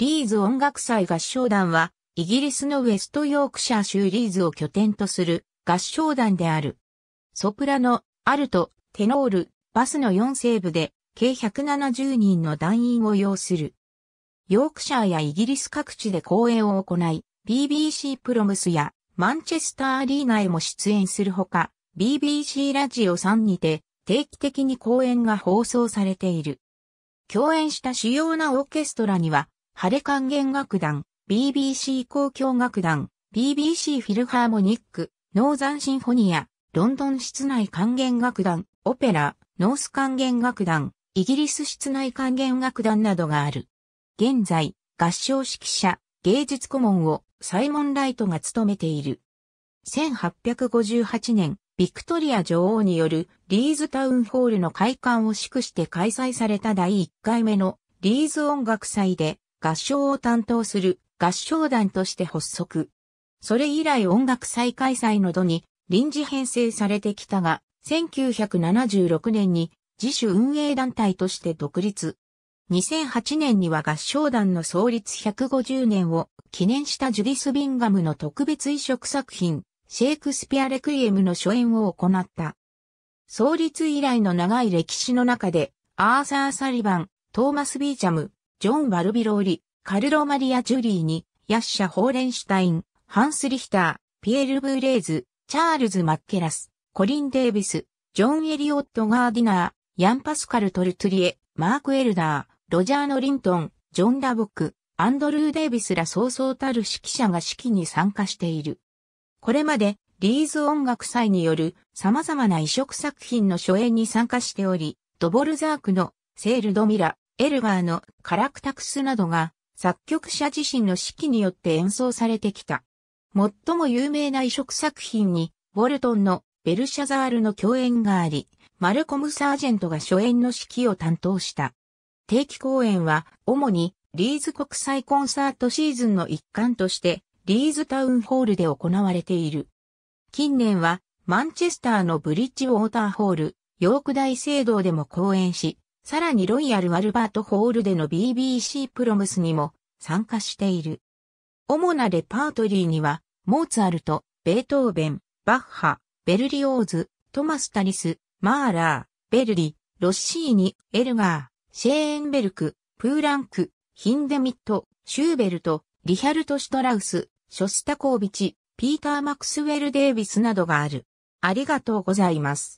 リーズ音楽祭合唱団は、イギリスのウェストヨークシャー州リーズを拠点とする合唱団である。ソプラノ、アルト、テノール、バスの4ー部で、計170人の団員を要する。ヨークシャーやイギリス各地で公演を行い、BBC プロムスやマンチェスターアリーナへも出演するほか、BBC ラジオ3にて定期的に公演が放送されている。共演した主要なオーケストラには、ハレ管弦楽団、BBC 交響楽団、BBC フィルハーモニック、ノーザンシンフォニア、ロンドン室内管弦楽団、オペラ、ノース管弦楽団、イギリス室内管弦楽団などがある。現在、合唱指揮者、芸術顧問をサイモン・ライトが務めている。1858年、ビクトリア女王によるリーズタウンホールの開館を祝して開催された第1回目のリーズ音楽祭で合唱を担当する合唱団として発足。それ以来音楽再開催の度に臨時編成されてきたが、1976年に自主運営団体として独立。2008年には合唱団の創立150年を記念したジュディス・ビンガムの特別移植作品、シェイクスピア・レクイエムの初演を行った。創立以来の長い歴史の中で、アーサー・サリバン、トーマス・ビーチャム、ジョン・バルビローリ、カルロ・マリア・ジュリーに、ヤッシャ・ホーレンシュタイン、ハンス・リヒター、ピエール・ブーレーズ、チャールズ・マッケラス、コリン・デイビス、ジョン・エリオット・ガーディナー、ヤン・パスカル・トルトリエ、マーク・エルダー、ロジャーノ・リントン、ジョン・ラボック、アンドルー・デイビスらそうそうたる指揮者が指揮に参加している。これまで、リーズ音楽祭による様々な移植作品の初演に参加しており、ドボルザークのセール・ドミラ、エルガーのカラクタクスなどが作曲者自身の指揮によって演奏されてきた。最も有名な移植作品に、ウォルトンのベルシャザールの共演があり、マルコム・サージェントが初演の指揮を担当した。定期公演は、主にリーズ国際コンサートシーズンの一環として、リーズタウンホールで行われている。近年は、マンチェスターのブリッジウォーターホール、ヨーク大聖堂でも公演し、さらにロイヤル・アルバート・ホールでの BBC プロムスにも参加している。主なレパートリーには、モーツァルト、ベートーベン、バッハ、ベルリオーズ、トマス・タリス、マーラー、ベルリ、ロッシーニ、エルガー、シェーンベルク、プーランク、ヒンデミット、シューベルト、リヒャルト・シュトラウス、ショスタコービチ、ピーター・マクスウェル・デイビスなどがある。ありがとうございます。